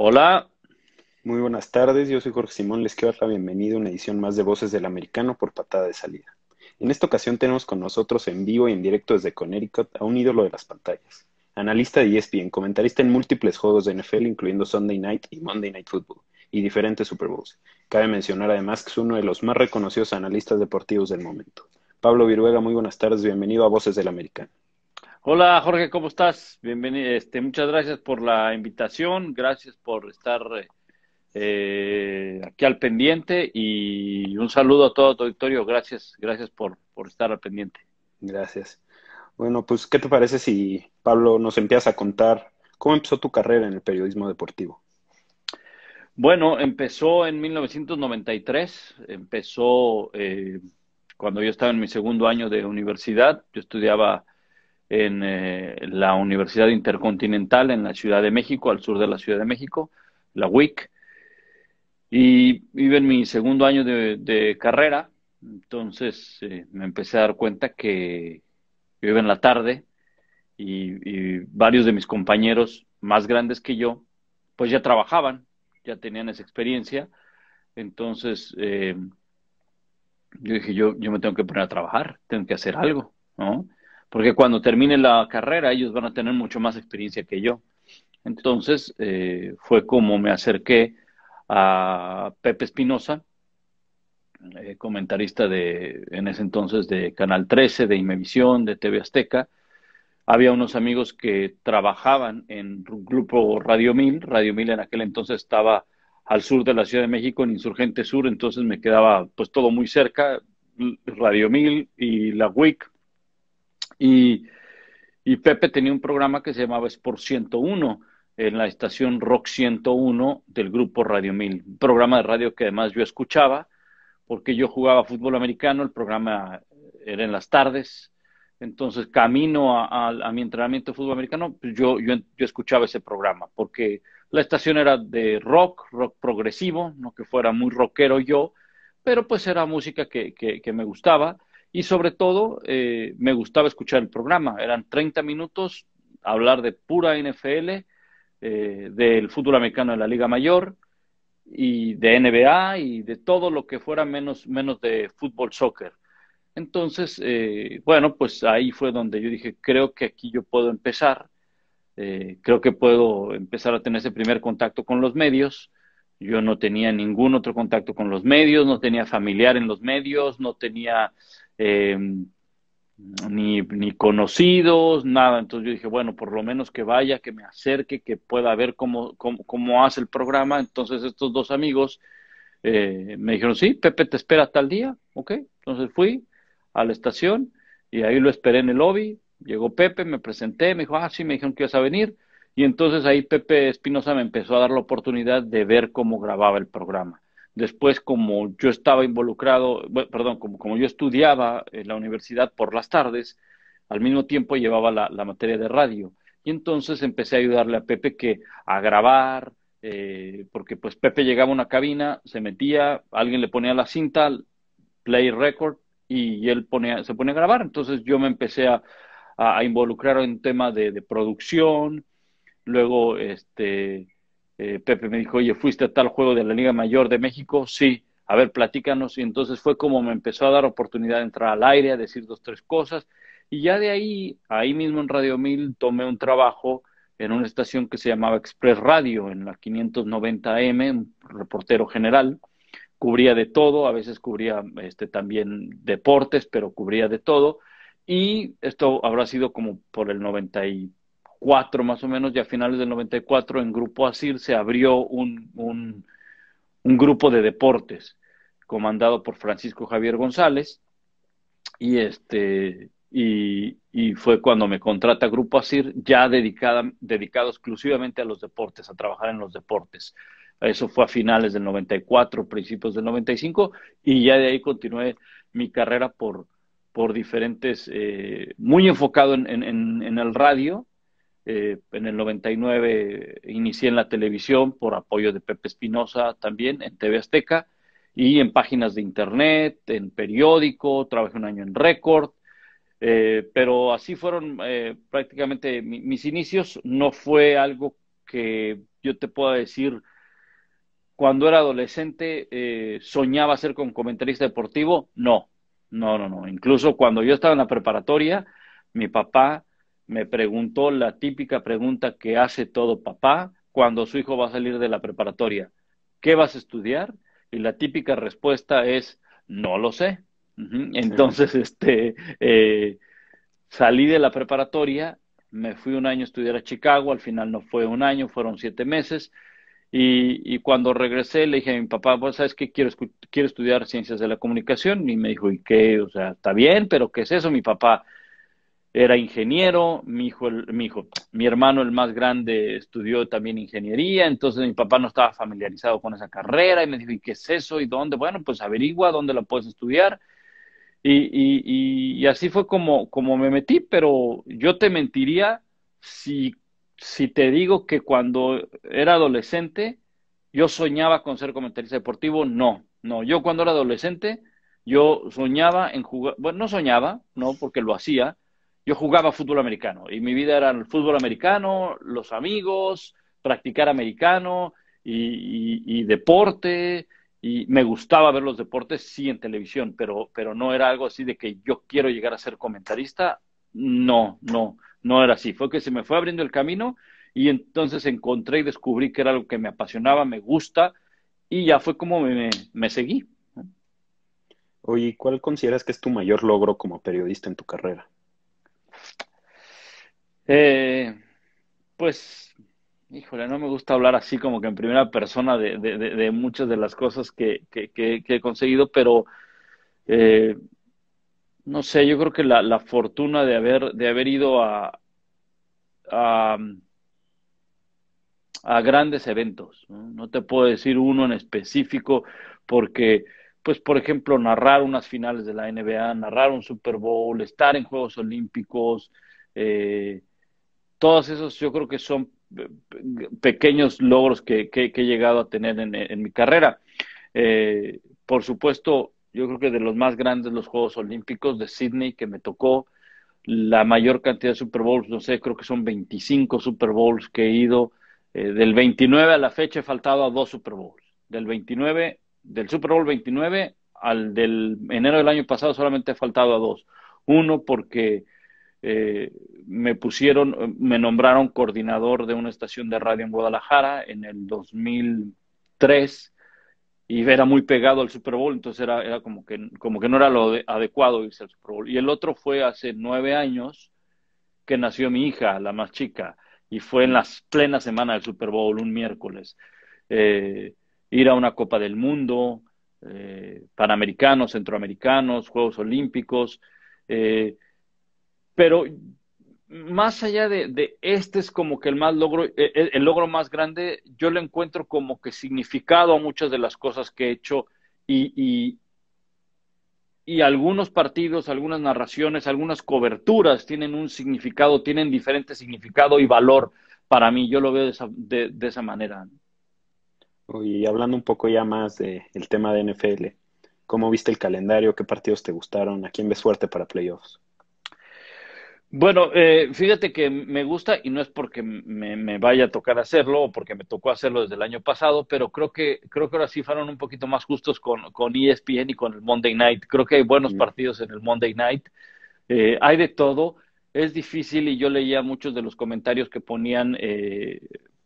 Hola. Muy buenas tardes, yo soy Jorge Simón, les quiero dar la bienvenida a una edición más de Voces del Americano por patada de salida. En esta ocasión tenemos con nosotros en vivo y en directo desde Connecticut a un ídolo de las pantallas, analista de ESPN, comentarista en múltiples juegos de NFL, incluyendo Sunday Night y Monday Night Football, y diferentes Super Bowls. Cabe mencionar además que es uno de los más reconocidos analistas deportivos del momento. Pablo Viruega, muy buenas tardes, bienvenido a Voces del Americano. Hola Jorge, ¿cómo estás? Bienvenido. Este, muchas gracias por la invitación, gracias por estar eh, aquí al pendiente y un saludo a todo tu auditorio. Gracias, gracias por, estar al pendiente. Gracias. Bueno, pues, ¿qué te parece si Pablo nos empieza a contar cómo empezó tu carrera en el periodismo deportivo? Bueno, empezó en 1993, empezó eh, cuando yo estaba en mi segundo año de universidad, yo estudiaba en eh, la Universidad Intercontinental en la Ciudad de México, al sur de la Ciudad de México, la WIC. Y vive en mi segundo año de, carrera, entonces eh, me empecé a dar cuenta que vive en la tarde y, varios de mis compañeros más grandes que yo, pues ya trabajaban, ya tenían esa experiencia. Entonces, eh, yo dije, yo, yo me tengo que poner a trabajar, tengo que hacer algo, ¿no? porque cuando termine la carrera ellos van a tener mucho más experiencia que yo. Entonces eh, fue como me acerqué a Pepe Espinosa, eh, comentarista de, en ese entonces de Canal 13, de Imevisión, de TV Azteca. Había unos amigos que trabajaban en un Grupo Radio Mil, Radio Mil en aquel entonces estaba al sur de la Ciudad de México, en Insurgente Sur, entonces me quedaba pues todo muy cerca, Radio Mil y la WIC, y, Pepe tenía un programa que se llamaba Sport 101 en la estación Rock 101 del grupo Radio 1000, un programa de radio que además yo escuchaba porque yo jugaba fútbol americano, el programa era en las tardes, entonces camino a, mi entrenamiento de fútbol americano, pues yo, yo, escuchaba ese programa porque la estación era de rock, rock progresivo, no que fuera muy rockero yo, pero pues era música que, que me gustaba y sobre todo, eh, me gustaba escuchar el programa. Eran 30 minutos, hablar de pura NFL, eh, del fútbol americano de la Liga Mayor y de NBA y de todo lo que fuera menos, menos de fútbol soccer. Entonces, eh, bueno, pues ahí fue donde yo dije, creo que aquí yo puedo empezar, creo que puedo empezar a tener ese primer contacto con los medios. Yo no tenía ningún otro contacto con los medios, no tenía familiar en los medios, no tenía Em, ni, ni, conocidos, nada. Entonces yo dije, bueno, por lo menos que vaya, que me acerque, que pueda ver cómo, cómo, hace el programa. Entonces estos dos amigos eh, me dijeron, sí, Pepe te espera tal día, ¿ok? Entonces fui a la estación y ahí lo esperé en el lobby. Llegó Pepe, me presenté, me dijo, ah, sí, me dijeron que ibas a venir. Y entonces ahí Pepe Espinosa me empezó a dar la oportunidad de ver cómo grababa el programa. Después, como yo estaba involucrado, perdón, como, yo estudiaba en la universidad por las tardes, al mismo tiempo llevaba la, materia de radio. Y entonces empecé a ayudarle a Pepe que a grabar, eh, porque pues Pepe llegaba a una cabina, se metía, alguien le ponía la cinta, play record, y él se pone a grabar. Entonces yo me empecé a, involucrar en tema de, de, producción, luego este eh, Pepe me dijo, oye, ¿fuiste a tal juego de la Liga Mayor de México? Sí, a ver, platícanos. Y entonces fue como me empezó a dar oportunidad de entrar al aire, a decir dos, tres cosas. Y ya de ahí, ahí mismo en Radio 1000, tomé un trabajo en una estación que se llamaba Express Radio, en la 590M, un reportero general. Cubría de todo, a veces cubría este, también deportes, pero cubría de todo. Y esto habrá sido como por el 90 y más o menos ya a finales del 94 en Grupo Asir se abrió un, un, grupo de deportes comandado por Francisco Javier González y este y, fue cuando me contrata Grupo Asir, ya dedicada, dedicado exclusivamente a los deportes, a trabajar en los deportes. Eso fue a finales del 94, principios del 95, y ya de ahí continué mi carrera por, por diferentes, eh, muy enfocado en el radio, eh, en el 99 eh, inicié en la televisión por apoyo de Pepe Espinosa también en TV Azteca y en páginas de internet, en periódico, trabajé un año en Record, eh, pero así fueron prácticamente mis inicios. No fue algo que yo te pueda decir, cuando era adolescente soñaba ser con comentarista deportivo, no, no, no, no. Incluso cuando yo estaba en la preparatoria, mi papá me preguntó la típica pregunta que hace todo papá cuando su hijo va a salir de la preparatoria. ¿Qué vas a estudiar? Y la típica respuesta es, no lo sé. Entonces, este, eh, salí de la preparatoria, me fui un año a estudiar a Chicago, al final no fue un año, fueron siete meses. Y, cuando regresé le dije a mi papá, pues ¿sabes qué? Quiero, quiero estudiar ciencias de la comunicación. Y me dijo, ¿y qué? O sea, está bien, pero ¿qué es eso, mi papá? era ingeniero, mi hijo, mi mi hermano el más grande estudió también ingeniería, entonces mi papá no estaba familiarizado con esa carrera y me dijo, ¿y qué es eso? ¿Y dónde? Bueno, pues averigua dónde la puedes estudiar. Y, así fue como, como me metí, pero yo te mentiría si, si te digo que cuando era adolescente yo soñaba con ser comentarista deportivo, no, no, yo cuando era adolescente yo soñaba en jugar, bueno, no soñaba, no, porque lo hacía, yo jugaba fútbol americano y mi vida era el fútbol americano, los amigos, practicar americano y, deporte. Y me gustaba ver los deportes, sí, en televisión, pero, pero no era algo así de que yo quiero llegar a ser comentarista. No, no, no era así. Fue que se me fue abriendo el camino y entonces encontré y descubrí que era algo que me apasionaba, me gusta y ya fue como me, me seguí. Oye, ¿cuál consideras que es tu mayor logro como periodista en tu carrera? Eh, pues, híjole, no me gusta hablar así como que en primera persona de, muchas de las cosas que, he conseguido, pero eh, no sé, yo creo que la, fortuna de haber, de haber ido a, a, grandes eventos, ¿no? ¿no? te puedo decir uno en específico porque... Pues, por ejemplo, narrar unas finales de la NBA, narrar un Super Bowl, estar en Juegos Olímpicos, eh, todos esos yo creo que son eh, pequeños logros que, he llegado a tener en, mi carrera. Eh, por supuesto, yo creo que de los más grandes los Juegos Olímpicos de Sydney que me tocó, la mayor cantidad de Super Bowls, no sé, creo que son 25 Super Bowls que he ido. Eh, del 29 a la fecha he faltado a dos Super Bowls. Del 29, del Super Bowl 29 al del enero del año pasado solamente he faltado a dos. Uno porque eh, me pusieron, me nombraron coordinador de una estación de radio en Guadalajara en el 2003 y era muy pegado al Super Bowl, entonces era, era como, que, como que no era lo adecuado irse al Super Bowl. Y el otro fue hace nueve años que nació mi hija, la más chica, y fue en las plena semana del Super Bowl, un miércoles. Eh, ir a una Copa del Mundo, eh, Panamericanos, Centroamericanos, Juegos Olímpicos. Eh, pero más allá de, este es como que el más logro, e, e, el, logro más grande, yo lo encuentro como que significado a muchas de las cosas que he hecho y, y, algunos partidos, algunas narraciones, algunas coberturas tienen un significado, tienen diferente significado y valor para mí. Yo lo veo de esa, de, esa manera. Y hablando un poco ya más del tema de NFL, ¿cómo viste el calendario? ¿Qué partidos te gustaron? ¿A quién ves fuerte para playoffs? Bueno, eh, fíjate que me gusta y no es porque me, me, vaya a tocar hacerlo o porque me tocó hacerlo desde el año pasado, pero creo que creo que ahora sí fueron un poquito más justos con, con ESPN y con el Monday Night. Creo que hay buenos mm. partidos en el Monday Night. Eh, hay de todo. Es difícil y yo leía muchos de los comentarios que ponían, eh,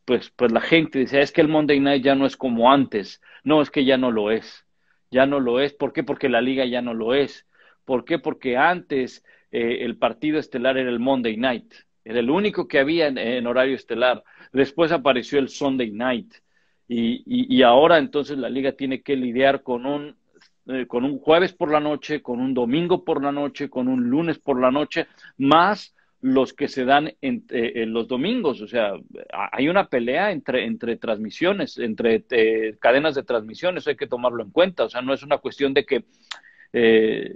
pues, pues la gente decía, es que el Monday Night ya no es como antes. No, es que ya no lo es. Ya no lo es. ¿Por qué? Porque la liga ya no lo es. ¿Por qué? Porque antes eh, el partido estelar era el Monday Night. Era el único que había en, horario estelar. Después apareció el Sunday Night. Y, y, ahora entonces la liga tiene que lidiar con un, eh, con un jueves por la noche, con un domingo por la noche, con un lunes por la noche, más los que se dan en, eh, los domingos. O sea, hay una pelea entre, entre transmisiones, entre cadenas de transmisiones, hay que tomarlo en cuenta. O sea, no es una cuestión de que eh,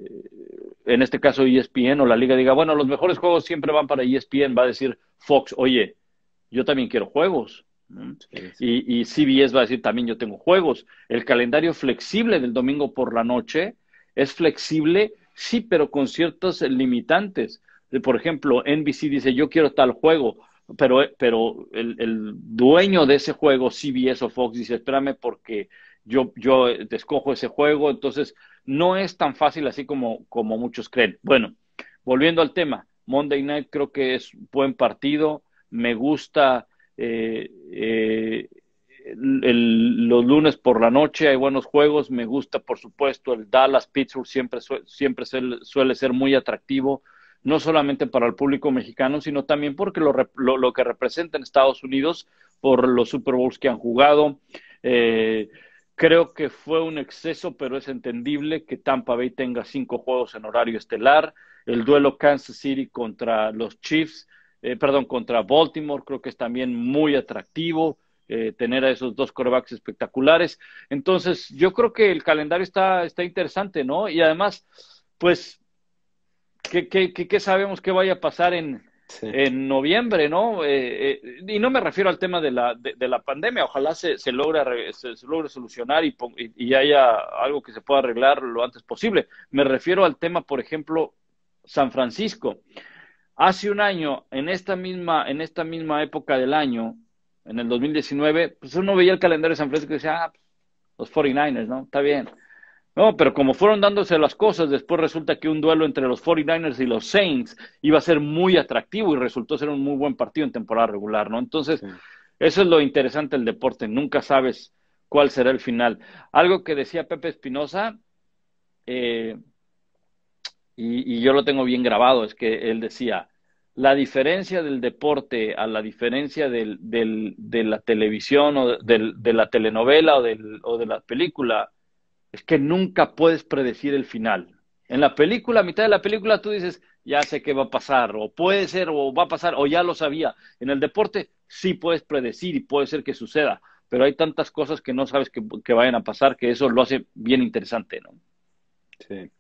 en este caso ESPN o la liga diga, bueno, los mejores juegos siempre van para ESPN, va a decir Fox, oye, yo también quiero juegos. Y, CBS va a decir también yo tengo juegos. El calendario flexible del domingo por la noche es flexible, sí, pero con ciertos limitantes. Por ejemplo, NBC dice yo quiero tal juego, pero, pero el dueño de ese juego, CBS o Fox, dice espérame porque yo, yo eh, ese juego, entonces no es tan fácil así como, como muchos creen. Bueno, volviendo al tema, Monday Night creo que es un buen partido, me gusta eh, eh, los lunes por la noche, hay buenos juegos, me gusta por supuesto el Dallas Pittsburgh, siempre, siempre suele ser muy atractivo no solamente para el público mexicano, sino también porque lo, lo, que representa en Estados Unidos por los Super Bowls que han jugado. Creo que fue un exceso, pero es entendible que Tampa Bay tenga cinco juegos en horario estelar. El duelo Kansas City contra los Chiefs, eh, perdón, contra Baltimore, creo que es también muy atractivo. Eh, tener a esos dos corebacks espectaculares. Entonces, yo creo que el calendario está, está interesante, ¿no? Y además, pues, ¿qué, qué, qué sabemos que vaya a pasar en, en noviembre, ¿no? Eh, eh, y no me refiero al tema de la, de, la pandemia, ojalá se, se, logre, se, logre solucionar y, y, haya algo que se pueda arreglar lo antes posible. Me refiero al tema, por ejemplo, San Francisco. Hace un año, en esta misma, en esta misma época del año, en el 2019, pues uno veía el calendario de San Francisco y decía, ah, los 49ers, ¿no? Está bien. No, pero como fueron dándose las cosas, después resulta que un duelo entre los 49ers y los Saints iba a ser muy atractivo y resultó ser un muy buen partido en temporada regular, ¿no? Entonces, eso es lo interesante del deporte, nunca sabes cuál será el final. Algo que decía Pepe Espinosa, eh, y, yo lo tengo bien grabado, es que él decía, la diferencia del deporte a la diferencia de la televisión o de la telenovela o, o de la película es que nunca puedes predecir el final. En la película, a mitad de la película, tú dices, ya sé qué va a pasar, o puede ser, o va a pasar, o ya lo sabía. En el deporte sí puedes predecir y puede ser que suceda, pero hay tantas cosas que no sabes que, vayan a pasar que eso lo hace bien interesante, ¿no? Sí.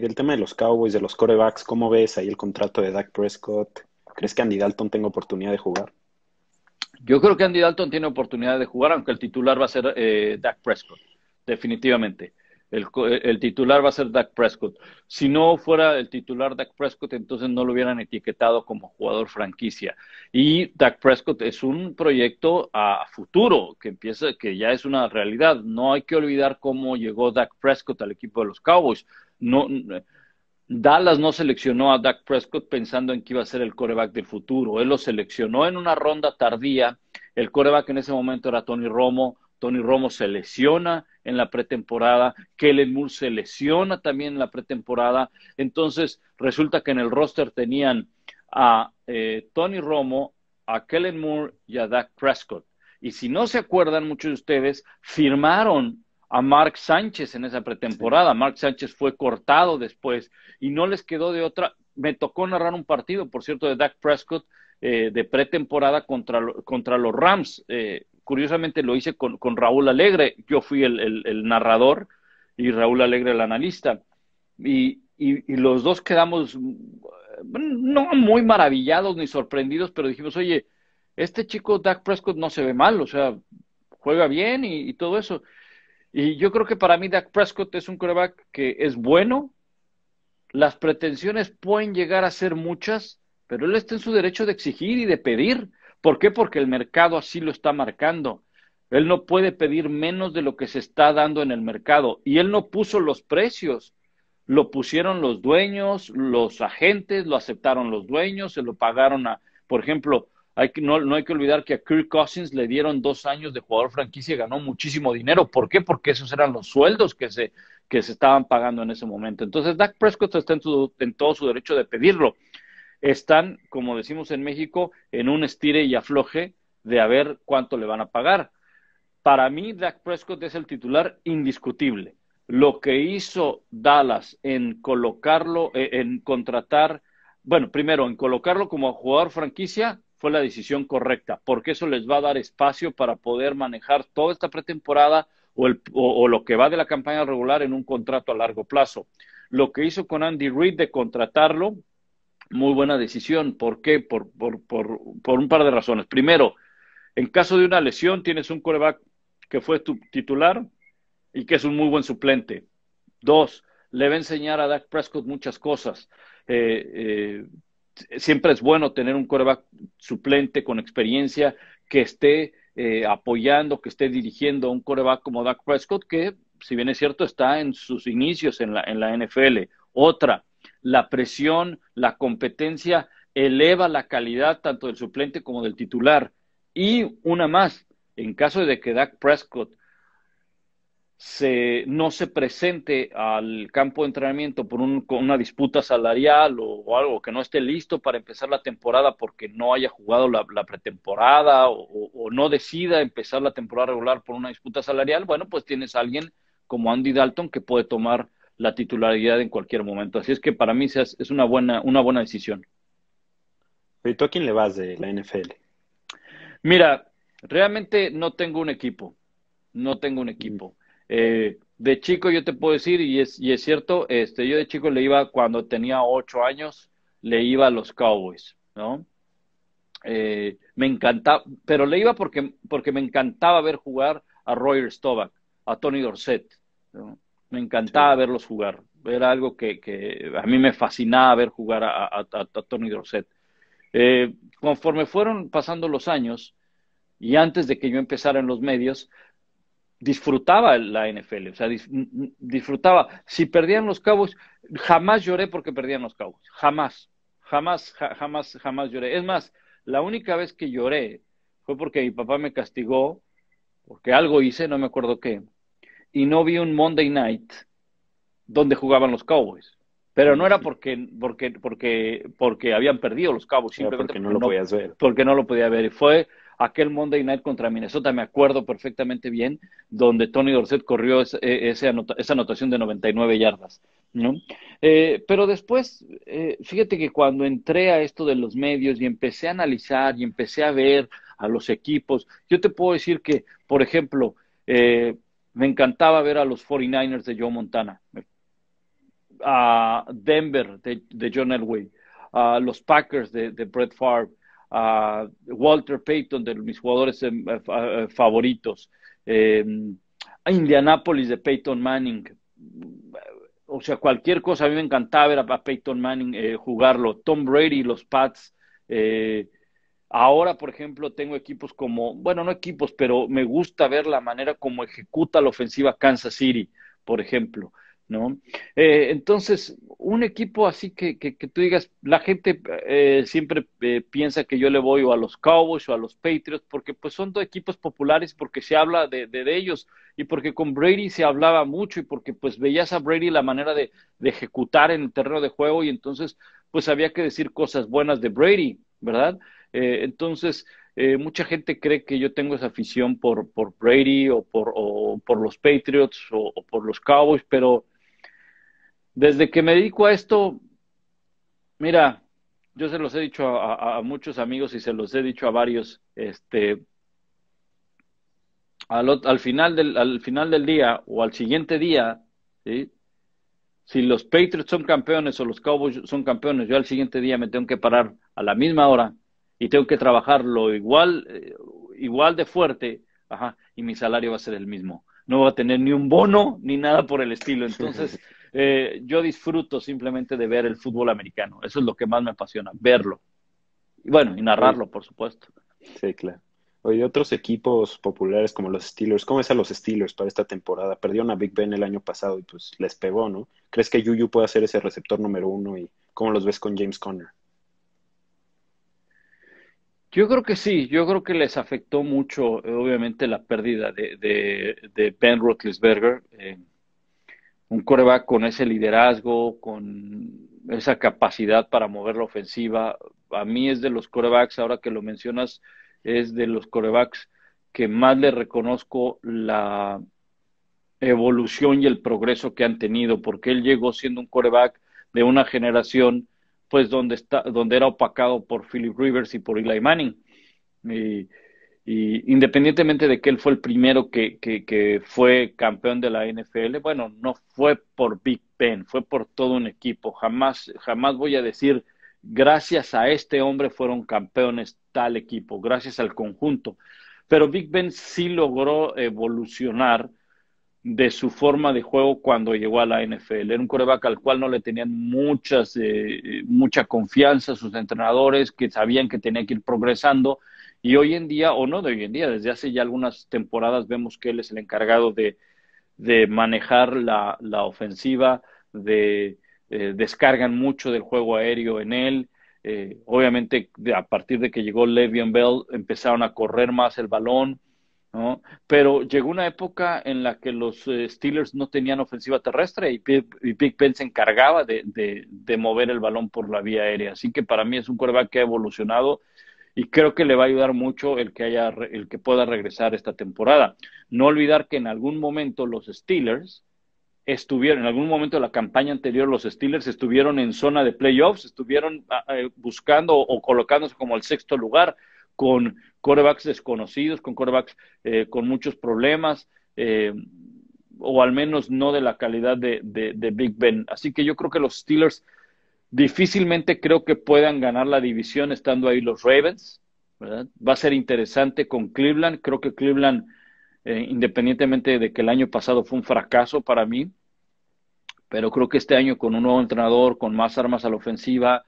del tema de los Cowboys, de los corebacks, ¿cómo ves ahí el contrato de Dak Prescott? ¿Crees que Andy Dalton tenga oportunidad de jugar? Yo creo que Andy Dalton tiene oportunidad de jugar, aunque el titular va a ser eh, Dak Prescott, definitivamente. Eh, el, titular va a ser Dak Prescott. Si no fuera el titular Dak Prescott, entonces no lo hubieran etiquetado como jugador franquicia. Y Dak Prescott es un proyecto a futuro que empieza, que ya es una realidad. No hay que olvidar cómo llegó Dak Prescott al equipo de los Cowboys. Dallas no seleccionó a Dak Prescott pensando en que iba a ser el coreback del futuro. Él lo seleccionó en una ronda tardía. El coreback en ese momento era Tony Romo Tony Romo se lesiona en la pretemporada, Kellen Moore se lesiona también en la pretemporada. Entonces, resulta que en el roster tenían a eh, Tony Romo, a Kellen Moore y a Dak Prescott. Y si no se acuerdan muchos de ustedes, firmaron a Mark Sánchez en esa pretemporada. Mark Sánchez fue cortado después y no les quedó de otra. Me tocó narrar un partido, por cierto, de Dak Prescott eh, de pretemporada contra, contra los Rams. Eh, curiosamente lo hice con, con Raúl Alegre, yo fui el, narrador y Raúl Alegre el analista. Y, los dos quedamos mm, no muy maravillados ni sorprendidos, pero dijimos, oye, este chico Dak Prescott no se ve mal, o sea, juega bien y, todo eso. Y yo creo que para mí Dak Prescott es un coreback que es bueno, las pretensiones pueden llegar a ser muchas, pero él está en su derecho de exigir y de pedir. ¿Por qué? Porque el mercado así lo está marcando. Él no puede pedir menos de lo que se está dando en el mercado. Y él no puso los precios. Lo pusieron los dueños, los agentes, lo aceptaron los dueños, se lo pagaron a, por ejemplo, hay que, no, hay que olvidar que a Kirk Cousins le dieron dos años de jugador franquicia y ganó muchísimo dinero. ¿Por qué? Porque esos eran los sueldos que se, que se estaban pagando en ese momento. Entonces, Dak Prescott está en todo su derecho de pedirlo están, como decimos en México, en un estire y afloje de a ver cuánto le van a pagar. Para mí, Dak Prescott es el titular indiscutible. Lo que hizo Dallas en colocarlo, eh, en contratar, bueno, primero, en colocarlo como jugador franquicia fue la decisión correcta, porque eso les va a dar espacio para poder manejar toda esta pretemporada o, el, o lo que va de la campaña regular en un contrato a largo plazo. Lo que hizo con Andy Reid de contratarlo muy buena decisión. ¿Por qué? Por, un par de razones. Primero, en caso de una lesión, tienes un coreback que fue tu titular y que es un muy buen suplente. Dos, le va a enseñar a Dak Prescott muchas cosas. Eh, eh, siempre es bueno tener un coreback suplente con experiencia que esté eh, apoyando, que esté dirigiendo a un coreback como Dak Prescott, que, si bien es cierto, está en sus inicios en la, en la NFL. Otra, la presión, la competencia, eleva la calidad tanto del suplente como del titular. Y una más, en caso de que Dak Prescott se, no se presente al campo de entrenamiento por una disputa salarial o, algo, que no esté listo para empezar la temporada porque no haya jugado la, pretemporada o, o, no decida empezar la temporada regular por una disputa salarial, bueno, pues tienes a alguien como Andy Dalton que puede tomar la titularidad en cualquier momento. Así es que para mí es una buena, una buena decisión. ¿Y tú a quién le vas de la NFL? Mira, realmente no tengo un equipo. No tengo un mm. equipo. Eh, de chico yo te puedo decir, y es, es cierto, este, yo de chico le iba, cuando tenía ocho años, le iba a los Cowboys, ¿no? Eh, me encantaba, pero le iba porque, porque me encantaba ver jugar a Roger Stovak, a Tony Dorsett, ¿no? Me encantaba verlos jugar. Era algo que, a mí me fascinaba ver jugar a, Tony Dorset. Eh, conforme fueron pasando los años y antes de que yo empezara en los medios, disfrutaba la NFL, o sea, disfrutaba. Si perdían los cabos, jamás lloré porque perdían los cabos. jamás, jamás, jamás, jamás lloré. Es más, la única vez que lloré fue porque mi papá me castigó, porque algo hice, no me acuerdo qué, y no vi un Monday Night donde jugaban los Cowboys. Pero no era mm. porque, porque, porque, porque habían perdido los Cowboys, simplemente porque no, lo podías ver. Porque no lo podía ver. Y fue aquel Monday Night contra Minnesota, me acuerdo perfectamente bien, donde Tony Dorset corrió ese, e, esa anotación de 99 yardas. Eh, pero después, eh, fíjate que cuando entré a esto de los medios y empecé a analizar y empecé a ver a los equipos, yo te puedo decir que, por ejemplo, eh, me encantaba ver a los 49ers de Joe Montana, a Denver de, John Elway, a los Packers de, Brett Favre, a Walter Payton de mis jugadores eh, eh, eh, favoritos, em, a Indianapolis de Peyton Manning. O sea, cualquier cosa, a mí me encantaba ver a, Peyton Manning jugarlo. Tom Brady, los Pats. Ahora, por ejemplo, tengo equipos como, bueno, no equipos, pero me gusta ver la manera como ejecuta la ofensiva Kansas City, por ejemplo, ¿no? Eh, entonces, un equipo así que, que, tú digas, la gente eh, siempre eh, piensa que yo le voy o a los Cowboys o a los Patriots, porque pues son dos equipos populares, porque se habla de, de, de ellos y porque con Brady se hablaba mucho y porque pues veías a Brady la manera de, de ejecutar en el terreno de juego y entonces pues había que decir cosas buenas de Brady, ¿verdad? Eh, entonces, eh, mucha gente cree que yo tengo esa afición por, Brady o por, los Patriots o, por los Cowboys, pero desde que me dedico a esto, mira, yo se los he dicho a, muchos amigos y se los he dicho a varios, este, al, al, final, del, al final del día o al siguiente día, si los Patriots son campeones o los Cowboys son campeones, yo al siguiente día me tengo que parar a la misma hora y tengo que trabajarlo igual, eh, igual de fuerte, y mi salario va a ser el mismo. No va a tener ni un bono ni nada por el estilo. Entonces, eh, yo disfruto simplemente de ver el fútbol americano. Eso es lo que más me apasiona, verlo. Y bueno, y narrarlo, por supuesto. Sí, claro. Oye, otros equipos populares como los Steelers, ¿cómo es a los Steelers para esta temporada? Perdieron a Big Ben el año pasado y pues les pegó, ¿no? ¿Crees que Yuyu puede ser ese receptor número uno y cómo los ves con James Conner? Yo creo que sí, yo creo que les afectó mucho, eh, obviamente, la pérdida de, de, de Ben Roethlisberger, eh, un coreback con ese liderazgo, con esa capacidad para mover la ofensiva. A mí es de los corebacks, ahora que lo mencionas, es de los corebacks que más le reconozco la evolución y el progreso que han tenido, porque él llegó siendo un coreback de una generación pues donde, está, donde era opacado por Philip Rivers y por Eli Manning. Y, independientemente de que él fue el primero que, que, fue campeón de la NFL, bueno, no fue por Big Ben, fue por todo un equipo. Jamás, jamás voy a decir, gracias a este hombre fueron campeones tal equipo, gracias al conjunto. Pero Big Ben sí logró evolucionar de su forma de juego cuando llegó a la NFL. Era un coreback al cual no le tenían muchas, eh, mucha confianza sus entrenadores, que sabían que tenía que ir progresando. Y hoy en día, o no de hoy en día, desde hace ya algunas temporadas vemos que él es el encargado de, manejar la, ofensiva, de eh, descargan mucho del juego aéreo en él. Eh, obviamente, a partir de que llegó Levian Bell, empezaron a correr más el balón pero llegó una época en la que los eh, Steelers no tenían ofensiva terrestre y Big, Ben se encargaba de, mover el balón por la vía aérea. Así que para mí es un quarterback que ha evolucionado y creo que le va a ayudar mucho el que, haya, el que pueda regresar esta temporada. No olvidar que en algún momento los Steelers estuvieron, en algún momento de la campaña anterior, los Steelers estuvieron en zona de playoffs, estuvieron ah, eh, buscando o colocándose como el sexto lugar con corebacks desconocidos, con corebacks eh, con muchos problemas, eh, o al menos no de la calidad de, Big Ben. Así que yo creo que los Steelers difícilmente creo que puedan ganar la división estando ahí los Ravens. Va a ser interesante con Cleveland. Creo que Cleveland, eh, independientemente de que el año pasado fue un fracaso para mí, pero creo que este año con un nuevo entrenador, con más armas a la ofensiva,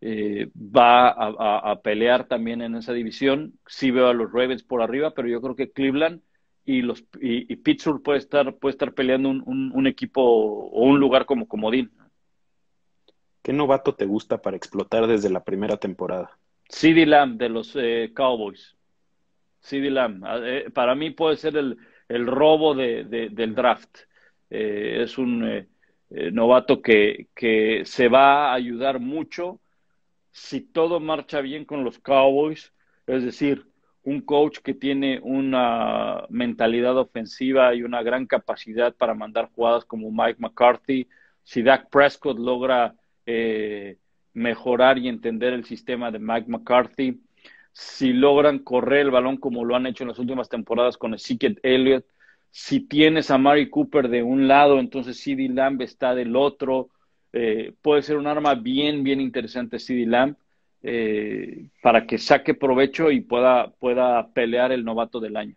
eh, va a, pelear también en esa división. si veo a los Ravens por arriba, pero yo creo que Cleveland y los y, Pittsburgh puede estar puede estar peleando un, equipo o un lugar como comodín. ¿Qué novato te gusta para explotar desde la primera temporada? Cd Lamb de los eh, Cowboys. CeeDee Lamb. Ah, eh, para mí puede ser el, robo del draft. es un novato que, que se va a ayudar mucho si todo marcha bien con los Cowboys, es decir, un coach que tiene una mentalidad ofensiva y una gran capacidad para mandar jugadas como Mike McCarthy, si Dak Prescott logra eh, mejorar y entender el sistema de Mike McCarthy, si logran correr el balón como lo han hecho en las últimas temporadas con Ezekiel Elliott, si tienes a Mary Cooper de un lado, entonces CD Lamb está del otro, eh, puede ser un arma bien, bien interesante CD Lamp eh, para que saque provecho y pueda, pueda pelear el novato del año.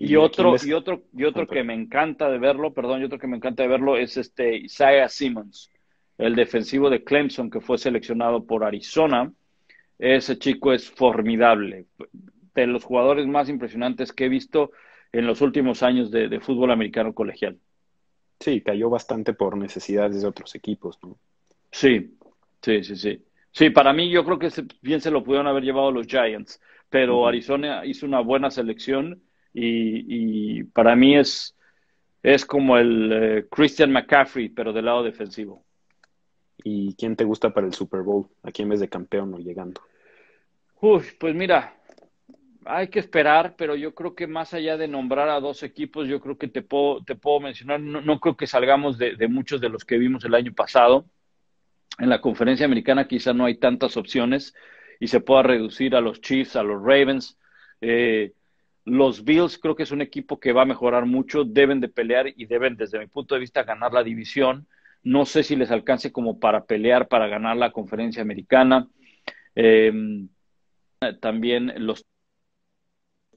Y, otro, y otro, y otro que me encanta de verlo, perdón, y otro que me encanta de verlo es este Isaiah Simmons, el defensivo de Clemson que fue seleccionado por Arizona. Ese chico es formidable, de los jugadores más impresionantes que he visto en los últimos años de fútbol americano colegial. Sí, cayó bastante por necesidades de otros equipos, ¿no? Sí, sí, sí, sí. Sí, para mí yo creo que bien se lo pudieron haber llevado los Giants, pero Arizona hizo una buena selección y, para mí es, es como el eh, Christian McCaffrey, pero del lado defensivo. ¿Y quién te gusta para el Super Bowl? ¿A quién ves de campeón o llegando? Uy, pues mira, hay que esperar, pero yo creo que más allá de nombrar a dos equipos, yo creo que te puedo, te puedo mencionar, no, creo que salgamos de, muchos de los que vimos el año pasado. En la conferencia americana quizá no hay tantas opciones y se pueda reducir a los Chiefs, a los Ravens. Eh, los Bills creo que es un equipo que va a mejorar mucho, deben de pelear y deben, desde mi punto de vista, ganar la división. No sé si les alcance como para pelear, para ganar la conferencia americana. Em, también los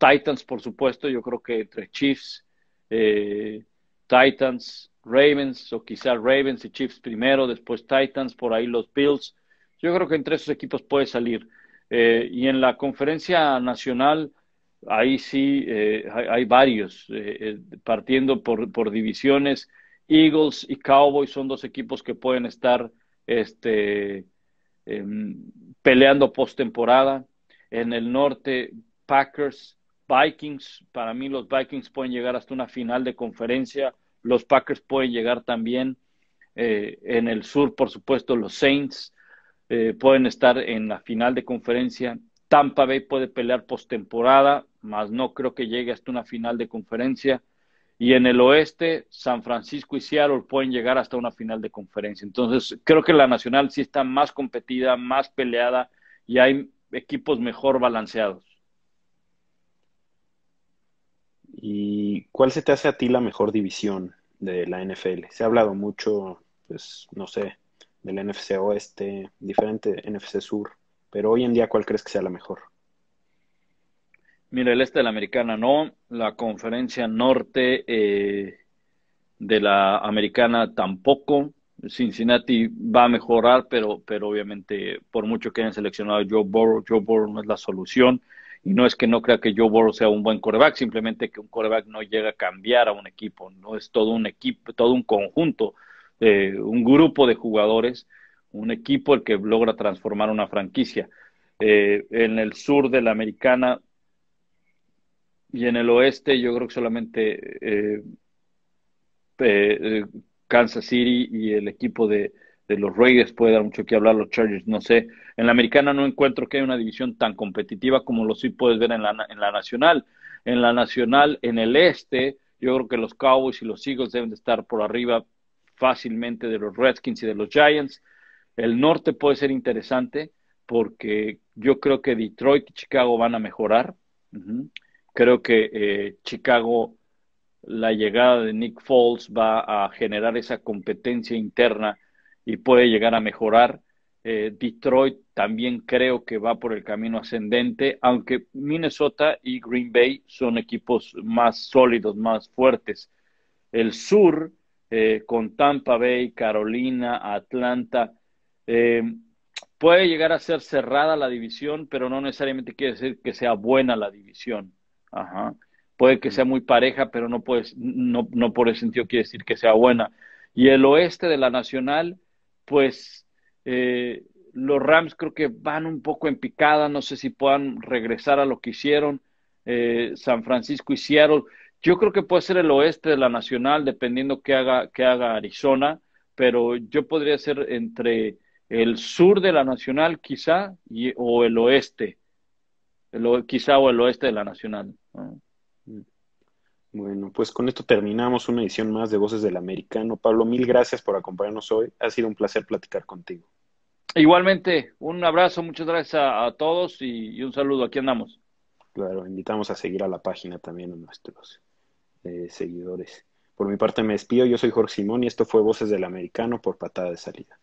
Titans, por supuesto, yo creo que entre Chiefs, eh, Titans, Ravens, o quizá Ravens y Chiefs primero, después Titans, por ahí los Bills. Yo creo que entre esos equipos puede salir. Eh, y en la conferencia nacional, ahí sí eh, hay, varios, partiendo por, por divisiones. Eagles y Cowboys son dos equipos que pueden estar este, em, peleando postemporada. En el norte, Packers, Vikings, para mí los Vikings pueden llegar hasta una final de conferencia, los Packers pueden llegar también, eh, en el sur por supuesto los Saints eh, pueden estar en la final de conferencia, Tampa Bay puede pelear postemporada, mas no creo que llegue hasta una final de conferencia, y en el oeste San Francisco y Seattle pueden llegar hasta una final de conferencia. Entonces creo que la nacional sí está más competida, más peleada y hay equipos mejor balanceados. ¿Y cuál se te hace a ti la mejor división de la NFL? Se ha hablado mucho, pues, no sé, del NFC Oeste, diferente NFC Sur, pero hoy en día, ¿cuál crees que sea la mejor? Mira, el este de la americana no, la conferencia norte eh, de la americana tampoco. Cincinnati va a mejorar, pero, pero obviamente por mucho que hayan seleccionado a Joe Burrow, Joe Burrow no es la solución. Y no es que no crea que Joe Burrow sea un buen coreback, simplemente que un coreback no llega a cambiar a un equipo, no es todo un equipo, todo un conjunto, eh, un grupo de jugadores, un equipo el que logra transformar una franquicia. Eh, en el sur de la americana y en el oeste yo creo que solamente eh, Kansas City y el equipo de, este, los Raiders puede dar mucho que hablar, los Chargers, no sé. En la americana no encuentro que haya una división tan competitiva como lo sí puedes ver en la, nacional. En la nacional, en el este, yo creo que los Cowboys y los Eagles deben de estar por arriba fácilmente de los Redskins y de los Giants. El norte puede ser interesante porque yo creo que Detroit y Chicago van a mejorar. Creo que eh, Chicago, la llegada de Nick Foles va a generar esa competencia interna y puede llegar a mejorar. Eh, Detroit también creo que va por el camino ascendente, aunque Minnesota y Green Bay son equipos más sólidos, más fuertes. El sur, eh, con Tampa Bay, Carolina, Atlanta, eh, puede llegar a ser cerrada la división, pero no necesariamente quiere decir que sea buena la división. Puede que mm. sea muy pareja, pero no, puede, no, no por ese sentido quiere decir que sea buena. Y el oeste de la nacional pues eh, los Rams creo que van un poco en picada, no sé si puedan regresar a lo que hicieron, eh, San Francisco hicieron, Yo creo que puede ser el oeste de la Nacional, dependiendo qué haga, haga Arizona, pero yo podría ser entre el sur de la Nacional quizá y, o el oeste, quizá o el oeste de la Nacional. Bueno, pues con esto terminamos una edición más de Voces del Americano. Pablo, mil gracias por acompañarnos hoy. Ha sido un placer platicar contigo. Igualmente, un abrazo, muchas gracias a, todos y, un saludo. Aquí andamos. Claro, invitamos a seguir a la página también a nuestros eh, seguidores. Por mi parte me despido, yo soy Jorge Simón y esto fue Voces del Americano por Patada de Salida.